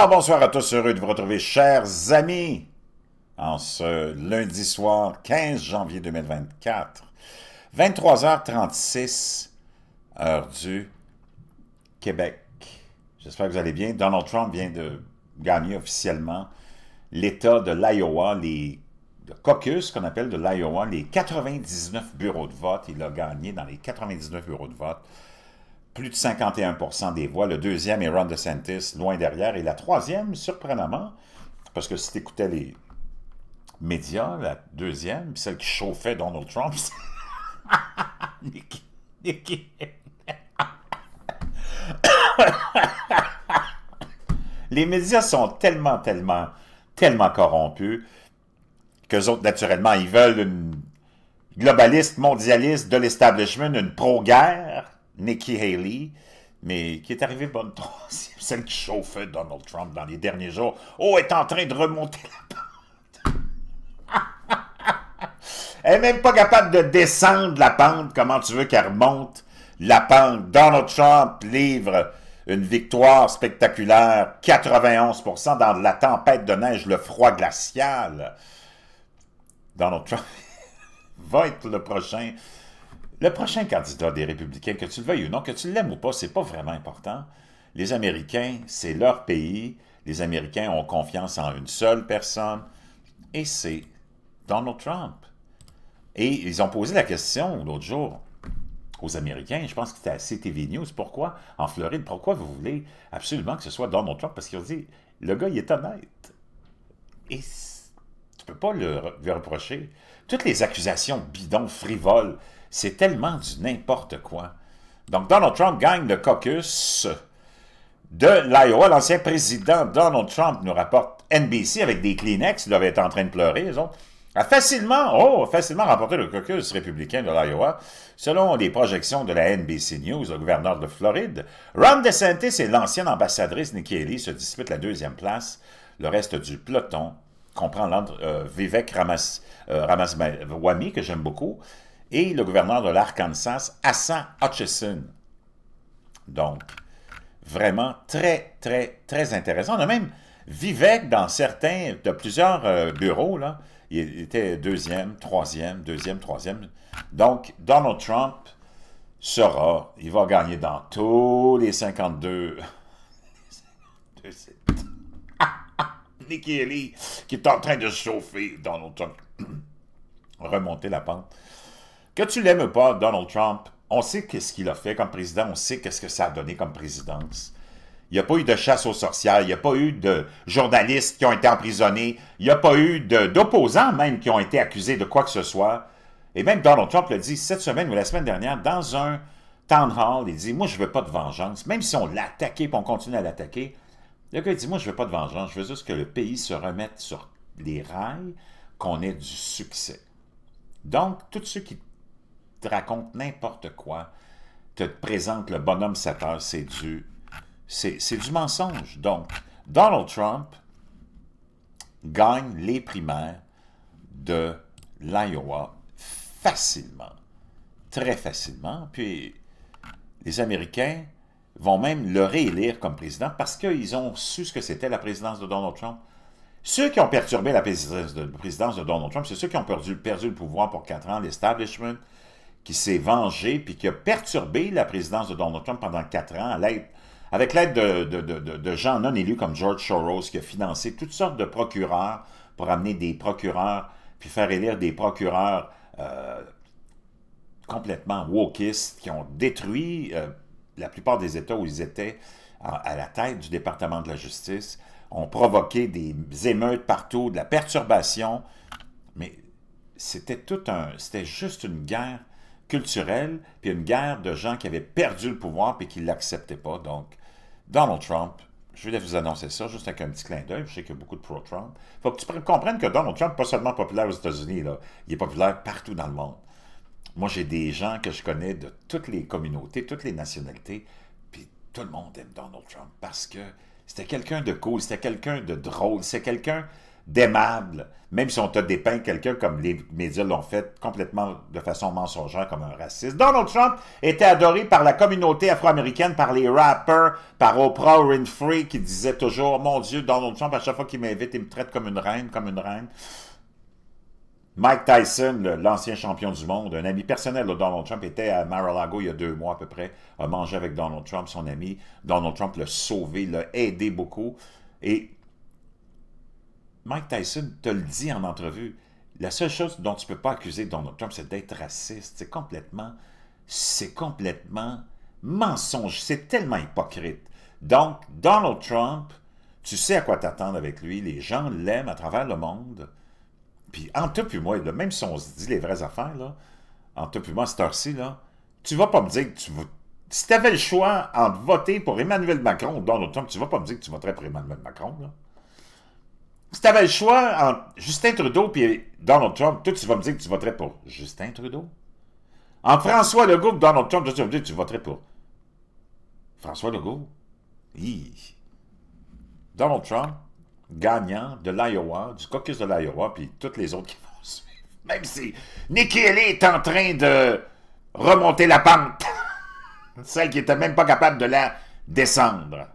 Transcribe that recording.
Ah, bonsoir à tous, heureux de vous retrouver, chers amis, en ce lundi soir 15 janvier 2024, 23h36, heure du Québec. J'espère que vous allez bien. Donald Trump vient de gagner officiellement l'État de l'Iowa, les le caucus qu'on appelle de l'Iowa, les 99 bureaux de vote. Il a gagné dans les 99 bureaux de vote plus de 51 des voix. Le deuxième est Ron DeSantis, loin derrière. Et la troisième, surprenamment, parce que si tu écoutais les médias, la deuxième, celle qui chauffait Donald Trump, les médias sont tellement, tellement, tellement corrompus qu'eux autres, naturellement, ils veulent une globaliste, mondialiste de l'establishment, une pro-guerre Nikki Haley, mais qui est arrivée bonne troisième, celle qui chauffait Donald Trump dans les derniers jours. Oh, est en train de remonter la pente. elle n'est même pas capable de descendre la pente. Comment tu veux qu'elle remonte la pente? Donald Trump livre une victoire spectaculaire, 91% dans la tempête de neige, le froid glacial. Donald Trump va être le prochain le prochain candidat des Républicains, que tu le veuilles ou non, que tu l'aimes ou pas, c'est pas vraiment important. Les Américains, c'est leur pays. Les Américains ont confiance en une seule personne. Et c'est Donald Trump. Et ils ont posé la question l'autre jour aux Américains, je pense que c'était à CTV News, pourquoi, en Floride, pourquoi vous voulez absolument que ce soit Donald Trump? Parce qu'ils ont dit, le gars, il est honnête. Et pas le, lui reprocher. Toutes les accusations bidons, frivoles, c'est tellement du n'importe quoi. Donc, Donald Trump gagne le caucus de l'Iowa. L'ancien président Donald Trump nous rapporte NBC avec des Kleenex. Il devait être en train de pleurer, ils A facilement, oh, facilement rapporté le caucus républicain de l'Iowa, selon les projections de la NBC News, le gouverneur de Floride. Ron DeSantis et l'ancienne ambassadrice Nikki Haley se disputent la deuxième place. Le reste du peloton comprend l'entre euh, Vivek euh, Ramaswamy, que j'aime beaucoup, et le gouverneur de l'Arkansas, Hassan Hutchison. Donc, vraiment très, très, très intéressant. On a même Vivek dans certains, de plusieurs euh, bureaux, là, il était deuxième, troisième, deuxième, troisième. Donc, Donald Trump sera, il va gagner dans tous les 52, 52 qui est en train de chauffer Donald Trump. Remonter la pente. Que tu l'aimes pas, Donald Trump, on sait qu'est-ce qu'il a fait comme président, on sait qu'est-ce que ça a donné comme présidence. Il n'y a pas eu de chasse aux sorcières, il n'y a pas eu de journalistes qui ont été emprisonnés, il n'y a pas eu d'opposants même qui ont été accusés de quoi que ce soit. Et même Donald Trump l'a dit cette semaine ou la semaine dernière dans un town hall, il dit « Moi, je ne veux pas de vengeance, même si on l'a et on continue à l'attaquer, le gars, dit, moi, je veux pas de vengeance, je veux juste que le pays se remette sur les rails, qu'on ait du succès. Donc, tous ceux qui te racontent n'importe quoi, te présentent le bonhomme 7 heures, c'est du, c'est du mensonge. Donc, Donald Trump gagne les primaires de l'Iowa facilement, très facilement. Puis, les Américains vont même le réélire comme président parce qu'ils ont su ce que c'était la présidence de Donald Trump. Ceux qui ont perturbé la présidence de, Donald Trump, c'est ceux qui ont perdu, perdu, le pouvoir pour quatre ans, l'establishment, qui s'est vengé puis qui a perturbé la présidence de Donald Trump pendant quatre ans avec l'aide de, de, de, gens non élus comme George Soros qui a financé toutes sortes de procureurs pour amener des procureurs puis faire élire des procureurs euh, complètement wokistes qui ont détruit euh, la plupart des États où ils étaient à, la tête du département de la justice ont provoqué des émeutes partout, de la perturbation, mais c'était tout un, c'était juste une guerre culturelle, puis une guerre de gens qui avaient perdu le pouvoir et qui ne l'acceptaient pas. Donc, Donald Trump, je voulais vous annoncer ça juste avec un petit clin d'œil. Je sais qu'il y a beaucoup de pro-Trump. faut que tu comprennes que Donald Trump n'est pas seulement populaire aux États-Unis. Il est populaire partout dans le monde. Moi, j'ai des gens que je connais de toutes les communautés, toutes les nationalités, puis tout le monde aime Donald Trump parce que c'était quelqu'un de cool, c'était quelqu'un de drôle, c'est quelqu'un d'aimable. Même si on te dépeint quelqu'un comme les médias l'ont fait complètement de façon mensongère comme un raciste. Donald Trump était adoré par la communauté afro-américaine, par les rappers, par Oprah Winfrey qui disait toujours Mon Dieu, Donald Trump, à chaque fois qu'il m'invite, il me traite comme une reine, comme une reine. Mike Tyson, l'ancien champion du monde, un ami personnel de Donald Trump, était à Mar-a-Lago il y a deux mois à peu près, a mangé avec Donald Trump, son ami. Donald Trump l'a sauvé, l'a aidé beaucoup. Et Mike Tyson te le dit en entrevue, la seule chose dont tu ne peux pas accuser Donald Trump, c'est d'être raciste. C'est complètement, c'est complètement mensonge. C'est tellement hypocrite. Donc, Donald Trump, tu sais à quoi t'attendre avec lui. Les gens l'aiment à travers le monde. Puis entre toi puis moi, même si on se dit les vraies affaires, là, entre toi puis moi, cette heure-ci, là, tu vas pas me dire que tu Si tu avais le choix entre voter pour Emmanuel Macron ou Donald Trump, tu vas pas me dire que tu voterais pour Emmanuel Macron, Si tu avais le choix entre Justin Trudeau et Donald Trump, toi, tu vas me dire que tu voterais pour Justin Trudeau. En François Legault ou Donald Trump, toi, tu vas me dire que tu voterais pour François Legault. Donald Trump, gagnant de l'Iowa, du caucus de l'Iowa, puis toutes les autres qui vont suivre. Même si Nikki Haley est en train de remonter la pente. Celle qui n'était même pas capable de la descendre.